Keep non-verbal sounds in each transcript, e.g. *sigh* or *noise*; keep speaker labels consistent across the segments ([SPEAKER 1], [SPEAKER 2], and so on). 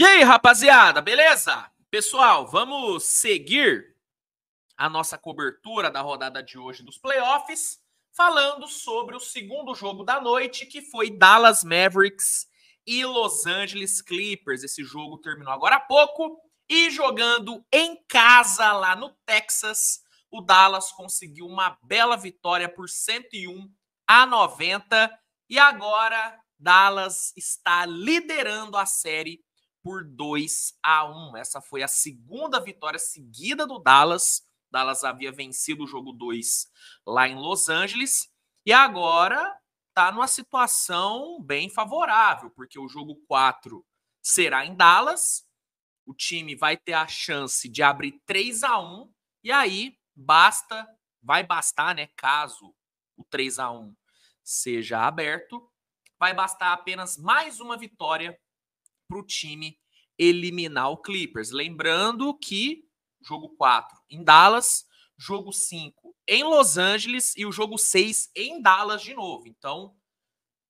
[SPEAKER 1] E aí, rapaziada, beleza? Pessoal, vamos seguir a nossa cobertura da rodada de hoje dos playoffs, falando sobre o segundo jogo da noite, que foi Dallas Mavericks e Los Angeles Clippers. Esse jogo terminou agora há pouco e jogando em casa lá no Texas, o Dallas conseguiu uma bela vitória por 101 a 90 e agora Dallas está liderando a série por 2 a 1. Essa foi a segunda vitória seguida do Dallas. O Dallas havia vencido o jogo 2 lá em Los Angeles e agora está numa situação bem favorável, porque o jogo 4 será em Dallas. O time vai ter a chance de abrir 3 a 1 e aí basta, vai bastar, né, caso o 3 a 1 seja aberto, vai bastar apenas mais uma vitória para o time eliminar o Clippers. Lembrando que jogo 4 em Dallas, jogo 5 em Los Angeles e o jogo 6 em Dallas de novo. Então,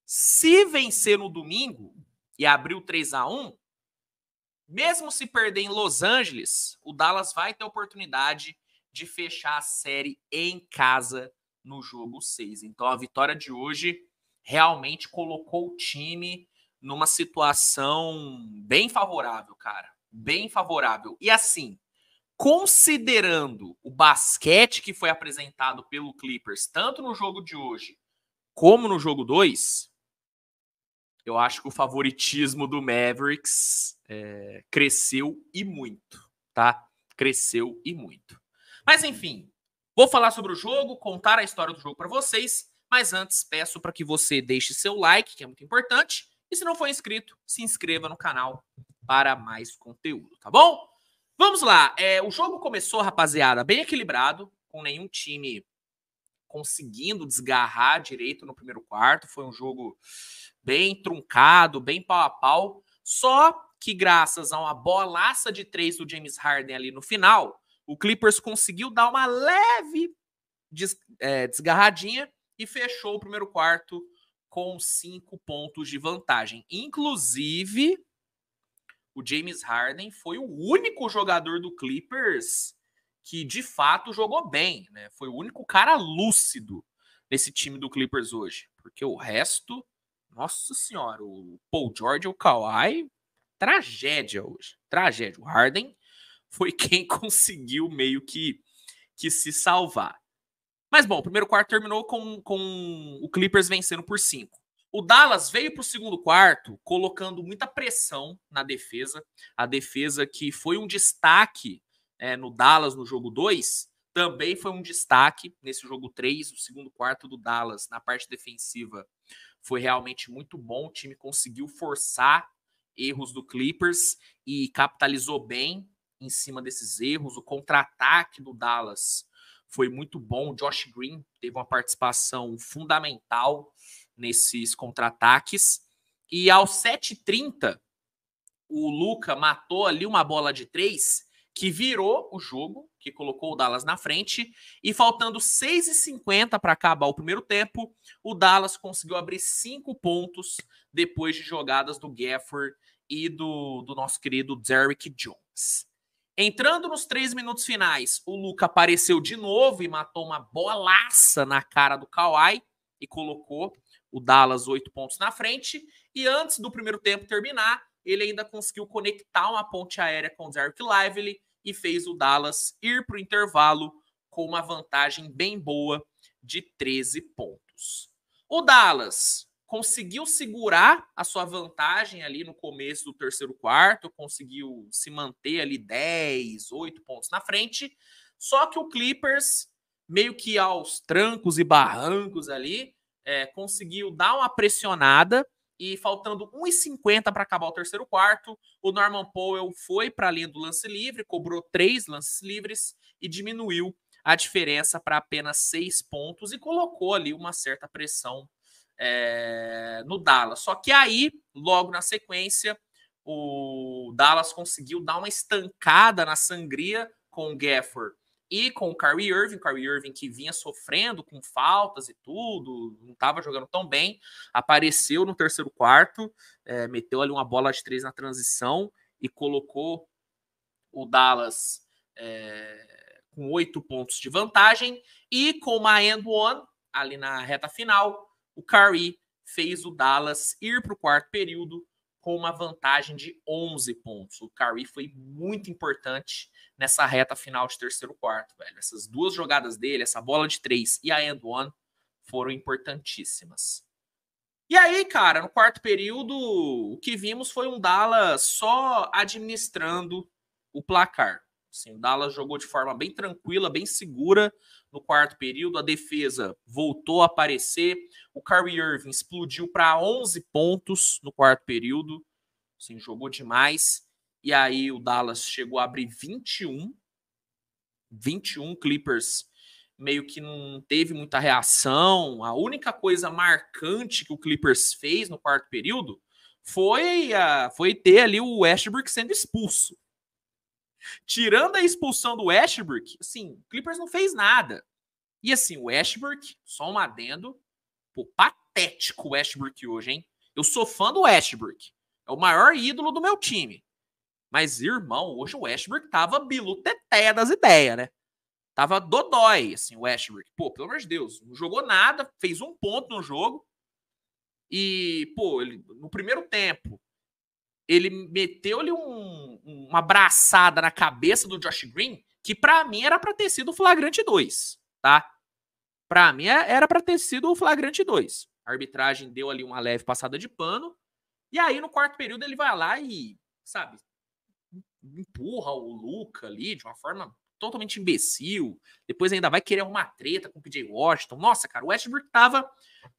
[SPEAKER 1] se vencer no domingo e abrir o 3 a 1, mesmo se perder em Los Angeles, o Dallas vai ter oportunidade de fechar a série em casa no jogo 6. Então a vitória de hoje realmente colocou o time numa situação bem favorável, cara. Bem favorável. E assim, considerando o basquete que foi apresentado pelo Clippers, tanto no jogo de hoje como no jogo 2, eu acho que o favoritismo do Mavericks é, cresceu e muito, tá? Cresceu e muito. Mas enfim, vou falar sobre o jogo, contar a história do jogo para vocês, mas antes peço para que você deixe seu like, que é muito importante, e se não for inscrito, se inscreva no canal para mais conteúdo, tá bom? Vamos lá. É, o jogo começou, rapaziada, bem equilibrado, com nenhum time conseguindo desgarrar direito no primeiro quarto. Foi um jogo bem truncado, bem pau a pau. Só que graças a uma bolaça de três do James Harden ali no final, o Clippers conseguiu dar uma leve des, é, desgarradinha e fechou o primeiro quarto com cinco pontos de vantagem. Inclusive, o James Harden foi o único jogador do Clippers que de fato jogou bem, né? Foi o único cara lúcido nesse time do Clippers hoje, porque o resto, nossa senhora, o Paul George, o Kawhi, tragédia hoje, tragédia. O Harden foi *laughs* quem conseguiu meio que que se salvar. Mas bom, o primeiro quarto terminou com, com o Clippers vencendo por 5. O Dallas veio para o segundo quarto colocando muita pressão na defesa. A defesa que foi um destaque é, no Dallas no jogo 2, também foi um destaque nesse jogo 3. O segundo quarto do Dallas na parte defensiva foi realmente muito bom. O time conseguiu forçar erros do Clippers e capitalizou bem em cima desses erros. O contra-ataque do Dallas foi muito bom. O Josh Green teve uma participação fundamental nesses contra-ataques. E aos 7h30, o Luca matou ali uma bola de três que virou o jogo, que colocou o Dallas na frente. E faltando 6h50 para acabar o primeiro tempo, o Dallas conseguiu abrir cinco pontos depois de jogadas do Gafford e do, do nosso querido Derrick Jones. Entrando nos três minutos finais, o Luca apareceu de novo e matou uma bolaça na cara do Kawhi e colocou o Dallas oito pontos na frente. E antes do primeiro tempo terminar, ele ainda conseguiu conectar uma ponte aérea com o Derek Lively e fez o Dallas ir para o intervalo com uma vantagem bem boa de 13 pontos. O Dallas conseguiu segurar a sua vantagem ali no começo do terceiro quarto, conseguiu se manter ali 10, 8 pontos na frente. Só que o Clippers, meio que aos trancos e barrancos ali, é, conseguiu dar uma pressionada e faltando 1,50 para acabar o terceiro quarto, o Norman Powell foi para a linha do lance livre, cobrou três lances livres e diminuiu a diferença para apenas seis pontos e colocou ali uma certa pressão é, no Dallas. Só que aí, logo na sequência, o Dallas conseguiu dar uma estancada na sangria com o Gafford e com o Kyrie Irving, o Kyrie Irving que vinha sofrendo com faltas e tudo, não estava jogando tão bem, apareceu no terceiro quarto, é, meteu ali uma bola de três na transição e colocou o Dallas é, com oito pontos de vantagem e com uma end one ali na reta final, o Curry fez o Dallas ir para o quarto período com uma vantagem de 11 pontos. O Curry foi muito importante nessa reta final de terceiro quarto, velho. Essas duas jogadas dele, essa bola de três e a end one, foram importantíssimas. E aí, cara, no quarto período, o que vimos foi um Dallas só administrando o placar. Assim, o Dallas jogou de forma bem tranquila, bem segura, no quarto período, a defesa voltou a aparecer. O Kyrie Irving explodiu para 11 pontos no quarto período, assim, jogou demais. E aí o Dallas chegou a abrir 21. 21 Clippers meio que não teve muita reação. A única coisa marcante que o Clippers fez no quarto período foi, a, foi ter ali o Westbrook sendo expulso. Tirando a expulsão do Westbrook, assim, o Clippers não fez nada. E assim, o Westbrook, só um adendo, pô, patético o Westbrook hoje, hein? Eu sou fã do Westbrook. É o maior ídolo do meu time. Mas, irmão, hoje o Westbrook tava biluteteia das ideias, né? Tava dodói, assim, o Westbrook. Pô, pelo amor de Deus, não jogou nada, fez um ponto no jogo. E, pô, ele, no primeiro tempo, ele meteu-lhe um, uma braçada na cabeça do Josh Green, que para mim era para ter sido o flagrante 2, tá? Para mim é, era para ter sido o flagrante 2. A arbitragem deu ali uma leve passada de pano, e aí no quarto período ele vai lá e, sabe, empurra o Luca ali de uma forma totalmente imbecil. Depois ainda vai querer uma treta com o PJ Washington. Nossa, cara, o Westbrook tava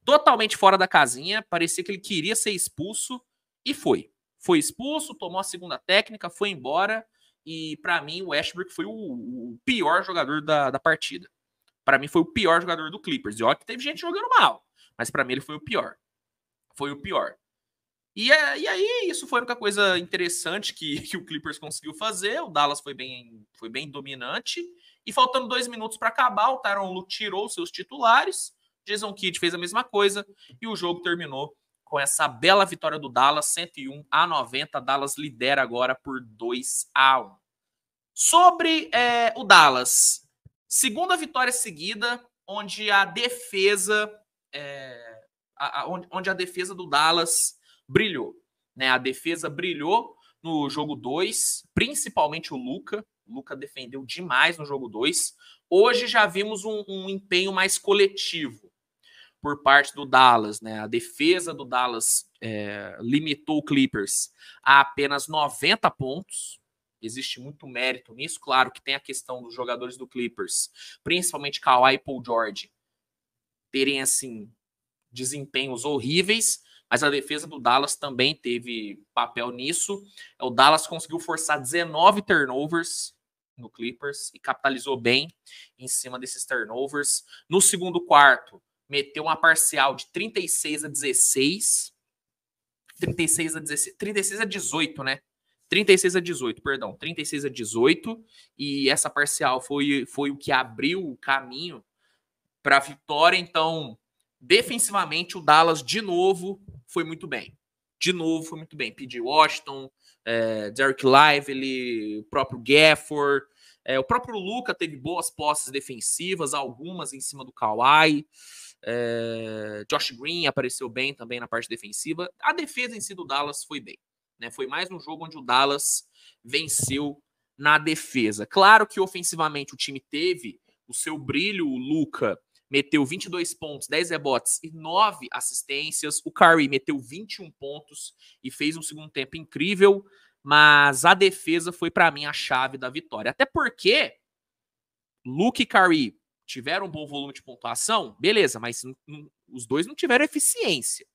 [SPEAKER 1] totalmente fora da casinha, parecia que ele queria ser expulso e foi foi expulso, tomou a segunda técnica, foi embora. E para mim, o Westbrook foi o, o pior jogador da, da partida. Para mim, foi o pior jogador do Clippers. E olha que teve gente jogando mal, mas para mim ele foi o pior. Foi o pior. E, é, e aí, isso foi a única coisa interessante que, *laughs* que o Clippers conseguiu fazer. O Dallas foi bem, foi bem dominante. E faltando dois minutos para acabar, o Tyron Lu tirou seus titulares. Jason Kidd fez a mesma coisa. E o jogo terminou com essa bela vitória do Dallas, 101 a 90. Dallas lidera agora por 2 a 1. Sobre é, o Dallas, segunda vitória seguida, onde a defesa, é, a, a, onde a defesa do Dallas brilhou. Né? A defesa brilhou no jogo 2, principalmente o Luca. O Luca defendeu demais no jogo 2. Hoje já vimos um, um empenho mais coletivo por parte do Dallas, né? A defesa do Dallas é, limitou o Clippers a apenas 90 pontos. Existe muito mérito nisso, claro que tem a questão dos jogadores do Clippers, principalmente Kawhi e Paul George, terem assim desempenhos horríveis, mas a defesa do Dallas também teve papel nisso. O Dallas conseguiu forçar 19 turnovers no Clippers e capitalizou bem em cima desses turnovers. No segundo quarto, meteu uma parcial de 36 a 16. 36 a 16, 36 a 18, né? 36 a 18, perdão, 36 a 18, e essa parcial foi, foi o que abriu o caminho para a vitória. Então, defensivamente, o Dallas de novo foi muito bem. De novo foi muito bem. P.J. Washington, é, eh, Derek Lively, o próprio Gafford, é, o próprio Luca teve boas posses defensivas, algumas em cima do Kawhi. É, Josh Green apareceu bem também na parte defensiva. A defesa em si do Dallas foi bem. Né? Foi mais um jogo onde o Dallas venceu na defesa. Claro que ofensivamente o time teve o seu brilho, o Luca meteu 22 pontos, 10 rebotes e 9 assistências. O Curry meteu 21 pontos e fez um segundo tempo incrível, mas a defesa foi para mim a chave da vitória. Até porque Luke e Curry tiveram um bom volume de pontuação, beleza, mas não, não, os dois não tiveram eficiência.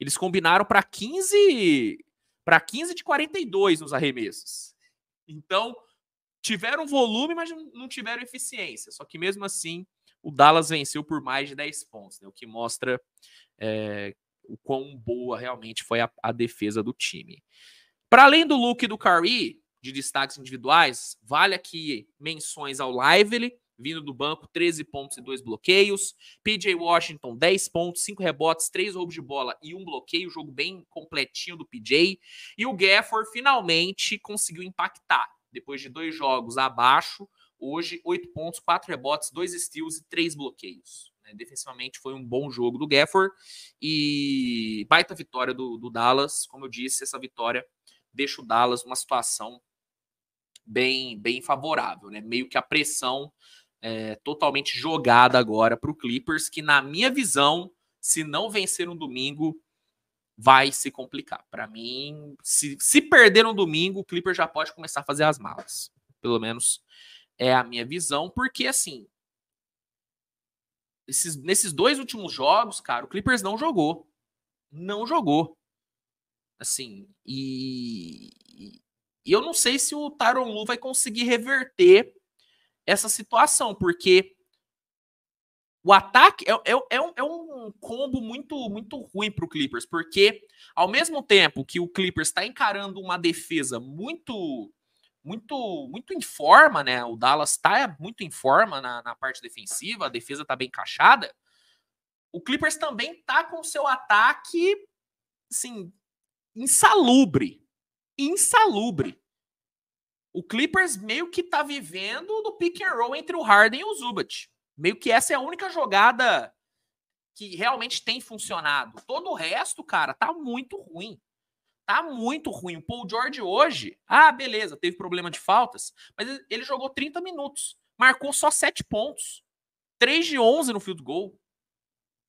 [SPEAKER 1] Eles combinaram para 15 para 15 de 42 nos arremessos. Então, tiveram volume, mas não tiveram eficiência. Só que mesmo assim, o Dallas venceu por mais de 10 pontos, né? o que mostra é, o quão boa realmente foi a, a defesa do time. Para além do look do Curry, de destaques individuais, vale aqui menções ao Lively, vindo do banco, 13 pontos e 2 bloqueios. PJ Washington, 10 pontos, 5 rebotes, 3 roubos de bola e 1 bloqueio, jogo bem completinho do PJ. E o Gafford finalmente conseguiu impactar, depois de dois jogos abaixo, hoje 8 pontos, 4 rebotes, 2 steals e 3 bloqueios. Né? Defensivamente foi um bom jogo do Gafford e baita vitória do, do Dallas. Como eu disse, essa vitória deixa o Dallas numa situação bem bem favorável, né? Meio que a pressão é, totalmente jogada agora para o Clippers, que na minha visão, se não vencer um domingo, vai se complicar. Para mim, se, se perder um domingo, o Clippers já pode começar a fazer as malas. Pelo menos é a minha visão, porque assim, esses, nesses dois últimos jogos, cara, o Clippers não jogou. Não jogou. Assim, e, e eu não sei se o Tyron Lu vai conseguir reverter essa situação, porque o ataque é, é, é, um, é, um, combo muito muito ruim para o Clippers, porque ao mesmo tempo que o Clippers está encarando uma defesa muito muito muito em forma, né? O Dallas está muito em forma na, na parte defensiva, a defesa está bem encaixada. O Clippers também está com seu ataque, assim, insalubre, insalubre. O Clippers meio que tá vivendo do pick and roll entre o Harden e o Zubat. Meio que essa é a única jogada que realmente tem funcionado. Todo o resto, cara, tá muito ruim. Tá muito ruim. O Paul George hoje, ah, beleza, teve problema de faltas, mas ele jogou 30 minutos, marcou só 7 pontos. 3 de 11 no field goal.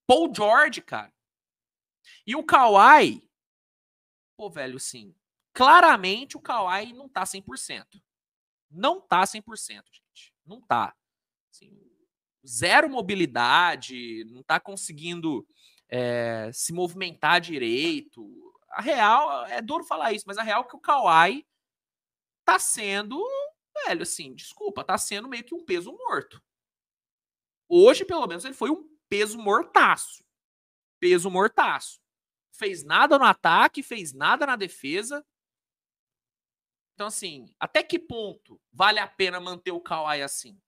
[SPEAKER 1] Paul George, cara. E o Kawhi, pô, velho, assim, claramente o Kawhi não tá 100%. Não tá 100%, gente. Não tá. Assim, zero mobilidade, não tá conseguindo é, se movimentar direito. A real, é duro falar isso, mas a real é que o Kawhi tá sendo, velho, assim, desculpa, tá sendo meio que um peso morto. Hoje, pelo menos, ele foi um peso mortaço. Peso mortaço. Fez nada no ataque, fez nada na defesa, então, assim, até que ponto vale a pena manter o Kawhi assim?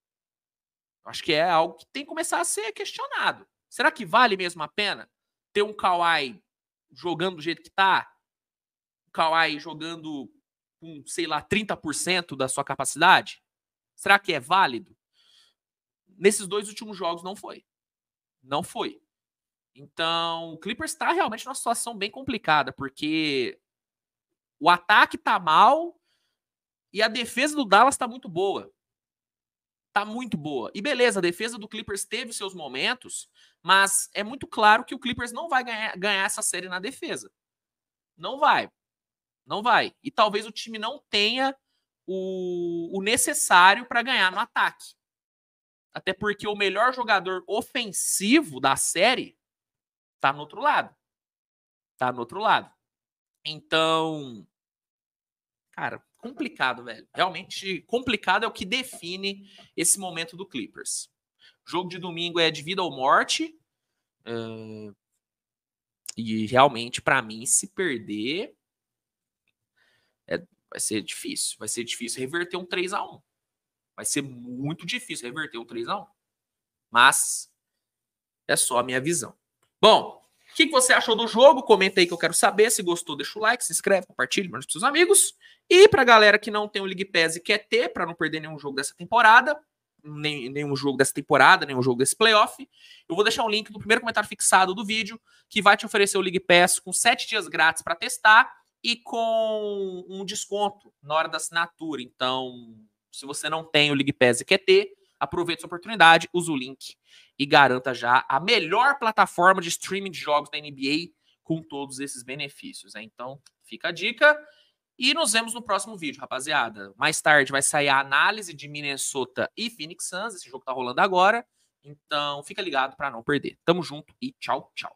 [SPEAKER 1] Acho que é algo que tem que começar a ser questionado. Será que vale mesmo a pena ter um Kawhi jogando do jeito que tá? O Kawhi jogando com, sei lá, 30% da sua capacidade? Será que é válido? Nesses dois últimos jogos não foi. Não foi. Então, o Clippers está realmente numa situação bem complicada, porque o ataque tá mal, e a defesa do Dallas tá muito boa. Tá muito boa. E beleza, a defesa do Clippers teve seus momentos, mas é muito claro que o Clippers não vai ganhar, ganhar essa série na defesa. Não vai. Não vai. E talvez o time não tenha o, o necessário para ganhar no ataque. Até porque o melhor jogador ofensivo da série tá no outro lado. Tá no outro lado. Então, cara, complicado, velho. Realmente complicado é o que define esse momento do Clippers. O jogo de domingo é de vida ou morte. e realmente, para mim, se perder. É, vai ser difícil. Vai ser difícil reverter um 3 a 1 Vai ser muito difícil reverter um 3 a 1 Mas é só a minha visão. Bom, o que, que você achou do jogo? Comenta aí que eu quero saber. Se gostou, deixa o like, se inscreve, compartilha, manda os seus amigos. E para a galera que não tem o League Pass e quer ter, para não perder nenhum jogo dessa temporada, nem, nenhum jogo dessa temporada, nenhum jogo desse playoff, eu vou deixar o um link no primeiro comentário fixado do vídeo, que vai te oferecer o League Pass com 7 dias grátis para testar e com um desconto na hora da assinatura. Então, se você não tem o League Pass e quer ter, Aproveite essa oportunidade, use o link e garanta já a melhor plataforma de streaming de jogos da NBA com todos esses benefícios. Né? Então, fica a dica. E nos vemos no próximo vídeo, rapaziada. Mais tarde vai sair a análise de Minnesota e Phoenix Suns. Esse jogo tá rolando agora. Então, fica ligado para não perder. Tamo junto e tchau, tchau.